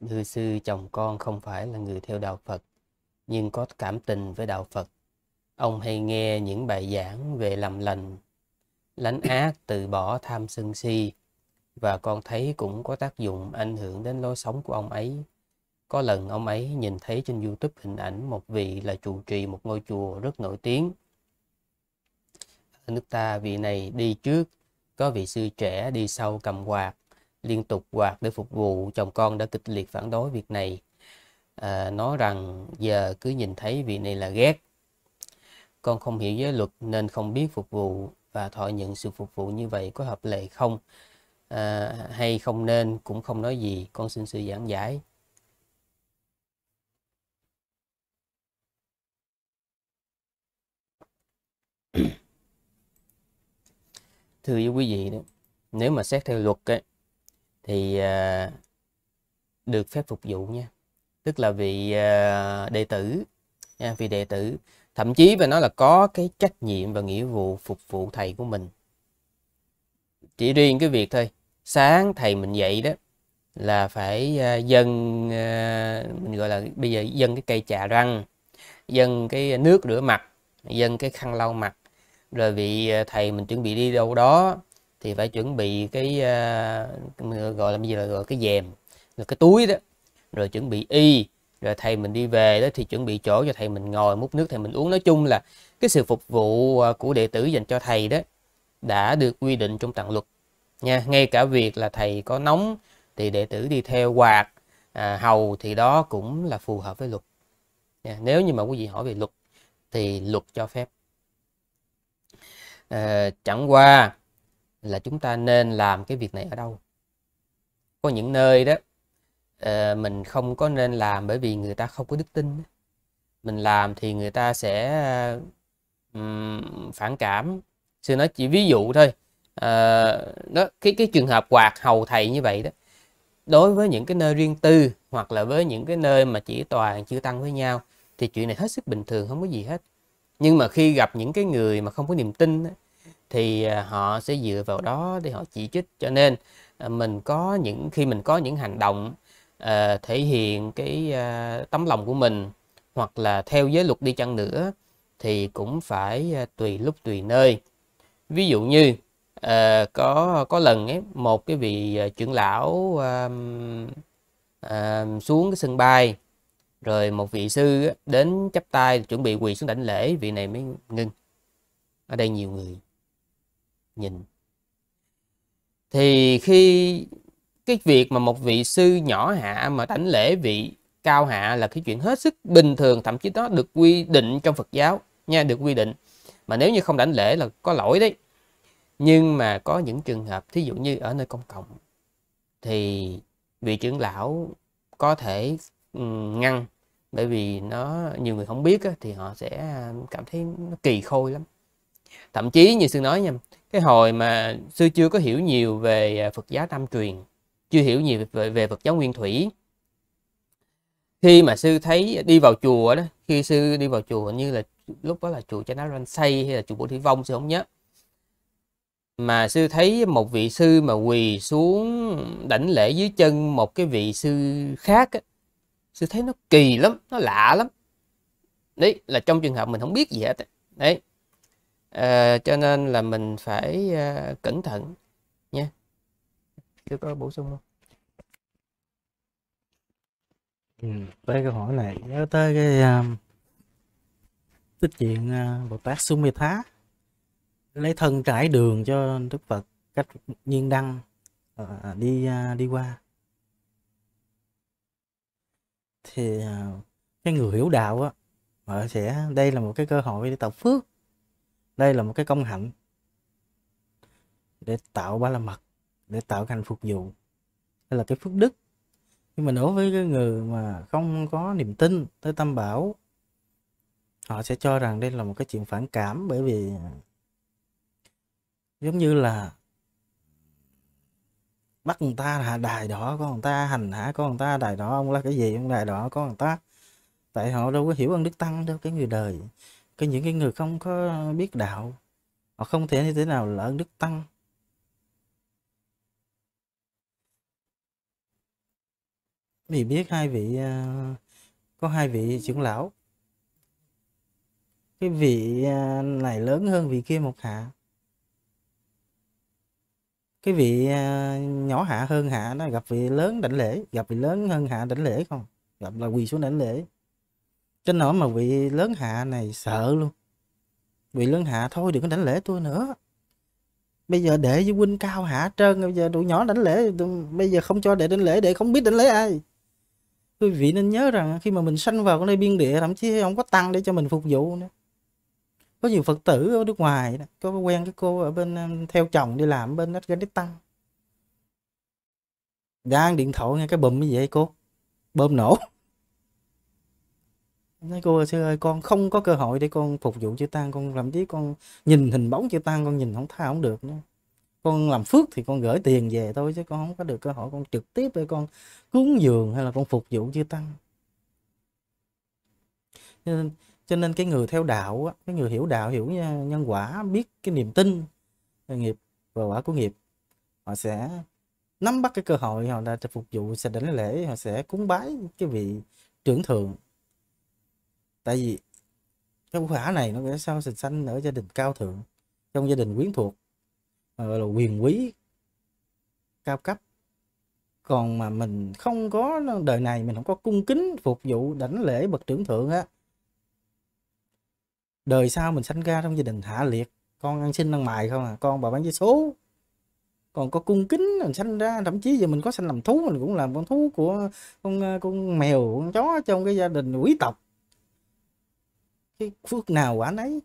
Người sư chồng con không phải là người theo đạo Phật, nhưng có cảm tình với đạo Phật. Ông hay nghe những bài giảng về làm lành, lánh ác, từ bỏ tham sân si, và con thấy cũng có tác dụng ảnh hưởng đến lối sống của ông ấy. Có lần ông ấy nhìn thấy trên YouTube hình ảnh một vị là trụ trì một ngôi chùa rất nổi tiếng. Ở nước ta vị này đi trước, có vị sư trẻ đi sau cầm quạt, liên tục quạt để phục vụ chồng con đã kịch liệt phản đối việc này à, nói rằng giờ cứ nhìn thấy vị này là ghét con không hiểu giới luật nên không biết phục vụ và thọ nhận sự phục vụ như vậy có hợp lệ không à, hay không nên cũng không nói gì con xin sự giảng giải thưa quý vị nếu mà xét theo luật ấy, thì à, được phép phục vụ nha tức là vị à, đệ tử nha, vị đệ tử thậm chí và nó là có cái trách nhiệm và nghĩa vụ phục vụ thầy của mình chỉ riêng cái việc thôi sáng thầy mình dậy đó là phải uh, dâng mình gọi là bây giờ dâng cái cây trà răng dâng cái nước rửa mặt dâng cái khăn lau mặt rồi vị thầy mình chuẩn bị đi đâu đó thì phải chuẩn bị cái uh, gọi là gì là gọi cái dèm rồi cái túi đó rồi chuẩn bị y rồi thầy mình đi về đó thì chuẩn bị chỗ cho thầy mình ngồi múc nước thầy mình uống nói chung là cái sự phục vụ à, của đệ tử dành cho thầy đó đã được quy định trong tạng luật nha ngay cả việc là thầy có nóng thì đệ tử đi theo quạt à, hầu thì đó cũng là phù hợp với luật nha. nếu như mà quý vị hỏi về luật thì luật cho phép à, chẳng qua là chúng ta nên làm cái việc này ở đâu có những nơi đó ờ, mình không có nên làm bởi vì người ta không có đức tin mình làm thì người ta sẽ ờ, phản cảm sư nói chỉ ví dụ thôi uh, đó cái cái trường hợp quạt hầu thầy như vậy đó đối với những cái nơi riêng tư hoặc là với những cái nơi mà chỉ toàn chưa tăng với nhau thì chuyện này hết sức bình thường không có gì hết nhưng mà khi gặp những cái người mà không có niềm tin thì à, họ sẽ dựa vào đó để họ chỉ trích cho nên à, mình có những khi mình có những hành động uh, thể hiện cái uh, tấm lòng của mình hoặc là theo giới luật đi chăng nữa thì cũng phải uh, tùy lúc tùy nơi ví dụ như uh, có có lần ấy một cái vị uh, trưởng lão uh, uh, xuống cái sân bay rồi một vị sư đến chắp tay chuẩn bị quỳ xuống đảnh lễ vị này mới ngưng ở đây nhiều người nhìn thì khi cái việc mà một vị sư nhỏ hạ mà đánh lễ vị cao hạ là cái chuyện hết sức bình thường thậm chí nó được quy định trong Phật giáo nha được quy định mà nếu như không đảnh lễ là có lỗi đấy nhưng mà có những trường hợp thí dụ như ở nơi công cộng thì vị trưởng lão có thể ừ, ngăn bởi vì nó nhiều người không biết thì họ sẽ à, cảm thấy nó kỳ khôi lắm thậm chí như sư nói nha cái hồi mà sư chưa có hiểu nhiều về à, Phật giáo Tam truyền, chưa hiểu nhiều về, về Phật giáo Nguyên Thủy. Khi mà sư thấy đi vào chùa đó, khi sư đi vào chùa như là lúc đó là chùa Chana Ran xây hay là chùa Bồ Thí Vong sư không nhớ. Mà sư thấy một vị sư mà quỳ xuống đảnh lễ dưới chân một cái vị sư khác á, sư thấy nó kỳ lắm, nó lạ lắm. Đấy là trong trường hợp mình không biết gì hết. Đấy, à, cho nên là mình phải à, cẩn thận nha chưa có bổ sung không ừ, tới câu hỏi này nhớ tới cái um, tích chuyện uh, bồ tát xuống mê thá lấy thân trải đường cho đức phật cách nhiên đăng uh, đi uh, đi qua thì uh, cái người hiểu đạo á sẽ đây là một cái cơ hội để tập phước đây là một cái công hạnh để tạo ba la mật để tạo thành phục vụ đây là cái phước đức nhưng mà đối với cái người mà không có niềm tin tới tâm bảo họ sẽ cho rằng đây là một cái chuyện phản cảm bởi vì giống như là bắt người ta là đài đỏ con người ta hành hả, con người ta đài đỏ ông là cái gì ông đài đỏ con người ta tại họ đâu có hiểu ơn đức tăng đâu cái người đời cái những cái người không có biết đạo họ không thể như thế nào là ơn đức tăng vì biết hai vị à, có hai vị trưởng lão cái vị à, này lớn hơn vị kia một hạ cái vị à, nhỏ hạ hơn hạ nó gặp vị lớn đảnh lễ gặp vị lớn hơn hạ đảnh lễ không gặp là quỳ xuống đảnh lễ cái nỗi mà bị lớn hạ này sợ luôn. Bị lớn hạ thôi đừng có đánh lễ tôi nữa. Bây giờ để với huynh cao hạ trơn. Bây giờ tụi nhỏ đánh lễ. Bây giờ không cho để đánh lễ. Để không biết đánh lễ ai. Quý vị nên nhớ rằng khi mà mình sanh vào cái nơi biên địa. Thậm chí không có tăng để cho mình phục vụ nữa có nhiều phật tử ở nước ngoài có quen cái cô ở bên theo chồng đi làm bên Afghanistan đang điện thoại nghe cái bùm như vậy cô bơm nổ nói cô ơi, sư ơi con không có cơ hội để con phục vụ chư tăng con làm chí con nhìn hình bóng chư tăng con nhìn không tha không được nữa con làm phước thì con gửi tiền về thôi chứ con không có được cơ hội con trực tiếp để con cúng dường hay là con phục vụ chư tăng cho nên, cho nên cái người theo đạo cái người hiểu đạo hiểu nhân quả biết cái niềm tin nghiệp và quả của nghiệp họ sẽ nắm bắt cái cơ hội họ đã phục vụ sẽ đánh lễ họ sẽ cúng bái cái vị trưởng thượng tại vì cái quả này nó sẽ sao sình xanh ở gia đình cao thượng trong gia đình quyến thuộc gọi là quyền quý cao cấp còn mà mình không có đời này mình không có cung kính phục vụ đảnh lễ bậc trưởng thượng á đời sau mình sanh ra trong gia đình hạ liệt con ăn xin ăn mài không à con bà bán vé số còn có cung kính mình sanh ra thậm chí giờ mình có sanh làm thú mình cũng làm con thú của con con mèo con chó trong cái gia đình quý tộc cái phước nào quả nấy